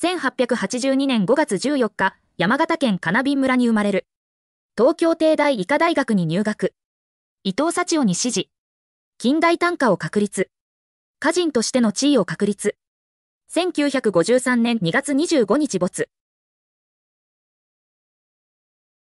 1882年5月14日、山形県金瓶村に生まれる。東京帝大医科大学に入学。伊藤幸男に指示。近代短歌を確立。歌人としての地位を確立。1953年2月25日没。